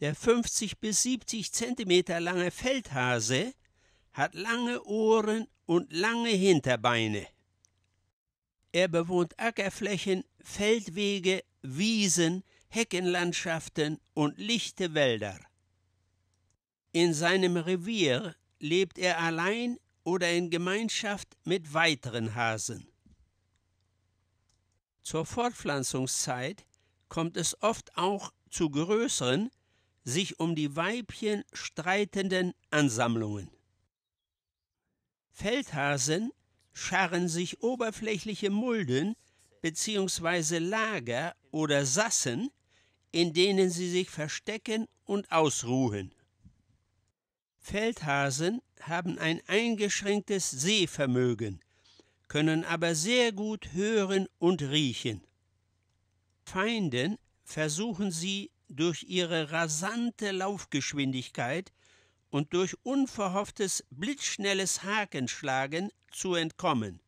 Der 50 bis 70 Zentimeter lange Feldhase hat lange Ohren und lange Hinterbeine. Er bewohnt Ackerflächen, Feldwege, Wiesen, Heckenlandschaften und lichte Wälder. In seinem Revier lebt er allein oder in Gemeinschaft mit weiteren Hasen. Zur Fortpflanzungszeit kommt es oft auch zu größeren, sich um die Weibchen streitenden Ansammlungen. Feldhasen scharren sich oberflächliche Mulden bzw. Lager oder Sassen, in denen sie sich verstecken und ausruhen. Feldhasen haben ein eingeschränktes Sehvermögen, können aber sehr gut hören und riechen. Feinden versuchen sie durch ihre rasante Laufgeschwindigkeit und durch unverhofftes blitzschnelles Hakenschlagen zu entkommen.